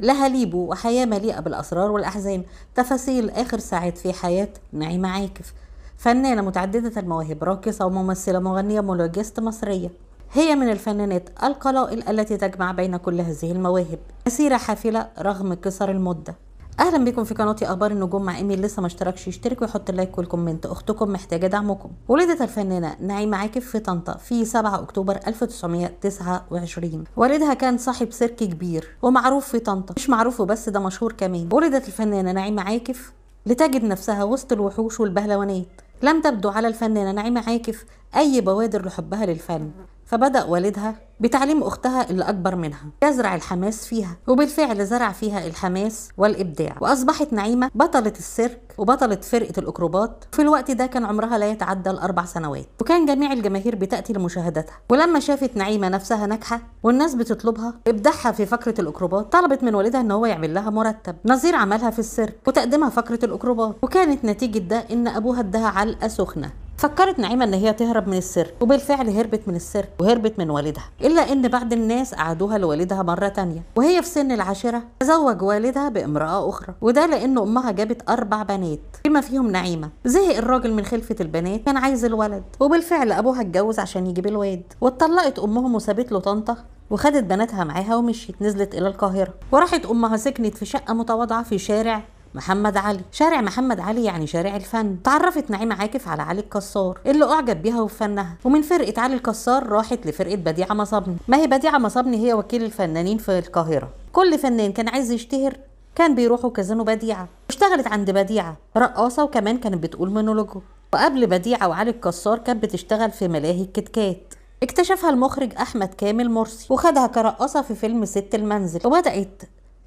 لها ليبو وحياة مليئة بالأسرار والأحزان تفاصيل آخر ساعات في حياة نعيمة عاكف فنانة متعددة المواهب راقصة وممثلة مغنية مولوجيست مصرية هي من الفنانات القلائل التي تجمع بين كل هذه المواهب مسيرة حافلة رغم قصر المدة اهلا بكم في قناتي اخبار النجوم مع ايمي اللي لسه ما اشتركش يشترك ويحط اللايك والكومنت اختكم محتاجه دعمكم ولدت الفنانه نعيمه عاكف في طنطا في 7 اكتوبر 1929 والدها كان صاحب سيرك كبير ومعروف في طنطا مش معروف وبس ده مشهور كمان ولدت الفنانه نعيمه عاكف لتجد نفسها وسط الوحوش والبهلوانات لم تبدو على الفنانه نعيمه عاكف اي بوادر لحبها للفن فبدأ والدها بتعليم أختها اللي أكبر منها يزرع الحماس فيها وبالفعل زرع فيها الحماس والإبداع وأصبحت نعيمة بطلة السيرك وبطلة فرقة الأكروبات في الوقت ده كان عمرها لا يتعدى الأربع سنوات وكان جميع الجماهير بتأتي لمشاهدتها ولما شافت نعيمة نفسها ناجحة والناس بتطلبها إبداعها في فقرة الأكروبات طلبت من والدها إن هو يعمل لها مرتب نظير عملها في السيرك وتقديمها فقرة الأكروبات وكانت نتيجة ده إن أبوها اداها علقة سخنة فكرت نعيمة إن هي تهرب من السيرك وبالفعل هربت من السيرك وهربت من والدها إلا إن بعض الناس قعدوها لوالدها مرة تانية وهي في سن العاشرة تزوج والدها بامرأة أخرى وده لأن أمها جابت أربع بنات بما فيهم نعيمة زهق الراجل من خلفة البنات كان عايز الولد وبالفعل أبوها اتجوز عشان يجيب الواد واتطلقت أمهم وسابت له طنطة وخدت بناتها معاها ومشيت نزلت إلى القاهرة وراحت أمها سكنت في شقة متواضعة في شارع محمد علي شارع محمد علي يعني شارع الفن تعرفت نعيمة عاكف على علي الكسار اللي أعجب بيها وبفنها ومن فرقة علي الكسار راحت لفرقة بديعة مصابني ما هي بديعة مصابني هي وكيل الفنانين في القاهرة كل فنان كان عايز يشتهر كان بيروحوا كازينو بديعة واشتغلت عند بديعة رقاصة وكمان كانت بتقول مونولوجو وقبل بديعة وعلي الكسار كانت بتشتغل في ملاهي الكتكات اكتشفها المخرج احمد كامل مرسي وخدها كرقاصه في فيلم ست المنزل وبدات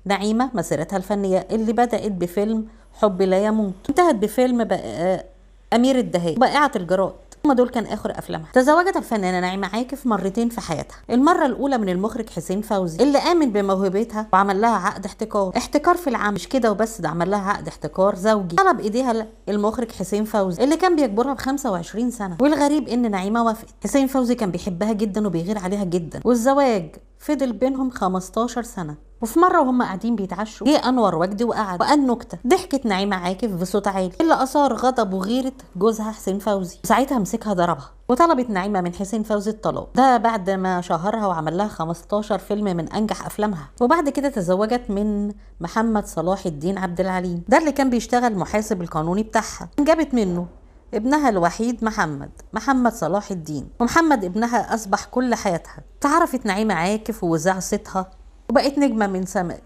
نعيمة مسيرتها الفنية اللي بدأت بفيلم حب لا يموت انتهت بفيلم آه، أمير الدهاء بائعة الجراد هما دول كان اخر افلامها تزوجت الفنانه نعيمه عاكف مرتين في حياتها المره الاولى من المخرج حسين فوزي اللي امن بموهبتها وعمل لها عقد احتكار احتكار في العام مش كده وبس ده عمل لها عقد احتكار زوجي طلب ايديها المخرج حسين فوزي اللي كان بيجبرها ب 25 سنه والغريب ان نعيمه وافقت حسين فوزي كان بيحبها جدا وبيغير عليها جدا والزواج فضل بينهم 15 سنة وفي مرة وهم قاعدين بيتعشوا جه أنور وجدي وقعد وقال نكتة ضحكت نعيمة عاكف بصوت عالي إيه اللي أثار غضب وغيرة جوزها حسين فوزي ساعتها مسكها ضربها وطلبت نعيمة من حسين فوزي الطلاق ده بعد ما شهرها وعمل لها 15 فيلم من أنجح أفلامها وبعد كده تزوجت من محمد صلاح الدين عبد العليم ده اللي كان بيشتغل محاسب القانوني بتاعها جابت منه ابنها الوحيد محمد محمد صلاح الدين ومحمد ابنها أصبح كل حياتها تعرفت نعيمة عاكف صيتها وبقت نجمة من سماء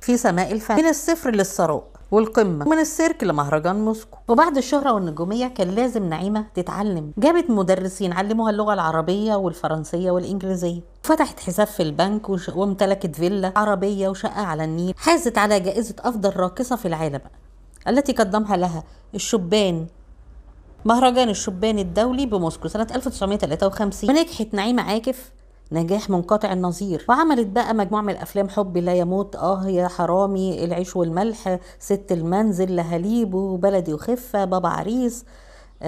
في سماء الفن من الصفر للثراء والقمة ومن السيرك لمهرجان موسكو وبعد الشهرة والنجومية كان لازم نعيمة تتعلم جابت مدرسين علموها اللغة العربية والفرنسية والإنجليزية فتحت حساب في البنك وش... وامتلكت فيلا عربية وشقة على النيل حازت على جائزة أفضل راقصة في العالم التي قدمها لها الشبان مهرجان الشبان الدولي بموسكو سنة 1953 ونجحت نعيمة عاكف نجاح منقطع النظير وعملت بقى مجموعة من الأفلام حب لا يموت آه يا حرامي العيش والملح ست المنزل لهليب وبلدي وخفة بابا عريس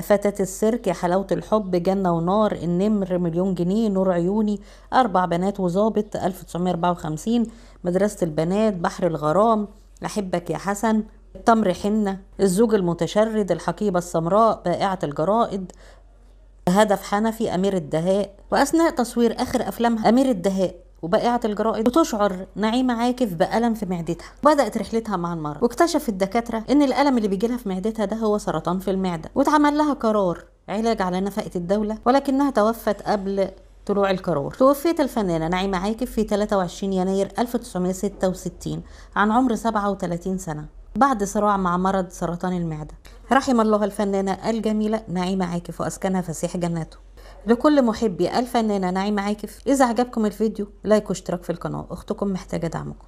فتاة السيرك حلاوة الحب جنة ونار النمر مليون جنيه نور عيوني أربع بنات وظابط 1954 مدرسة البنات بحر الغرام أحبك يا حسن التمر حنة الزوج المتشرد الحقيبة السمراء بائعة الجرائد هدف حنفي أمير الدهاء وأثناء تصوير آخر أفلامها أمير الدهاء وبائعة الجرائد وتشعر نعيمة عاكف بألم في معدتها بدأت رحلتها مع المرض واكتشف الدكاترة إن الألم اللي بيجيلها في معدتها ده هو سرطان في المعدة واتعمل لها قرار علاج على نفقة الدولة ولكنها توفت قبل طلوع القرار توفيت الفنانة نعيمة عاكف في 23 يناير 1966 عن عمر 37 سنة بعد صراع مع مرض سرطان المعدة رحم الله الفنانة الجميلة نعيمة عاكف وأسكنها فسيح جناته لكل محبي الفنانة نعيمة عاكف إذا عجبكم الفيديو لايك واشتراك في القناة أختكم محتاجة دعمكم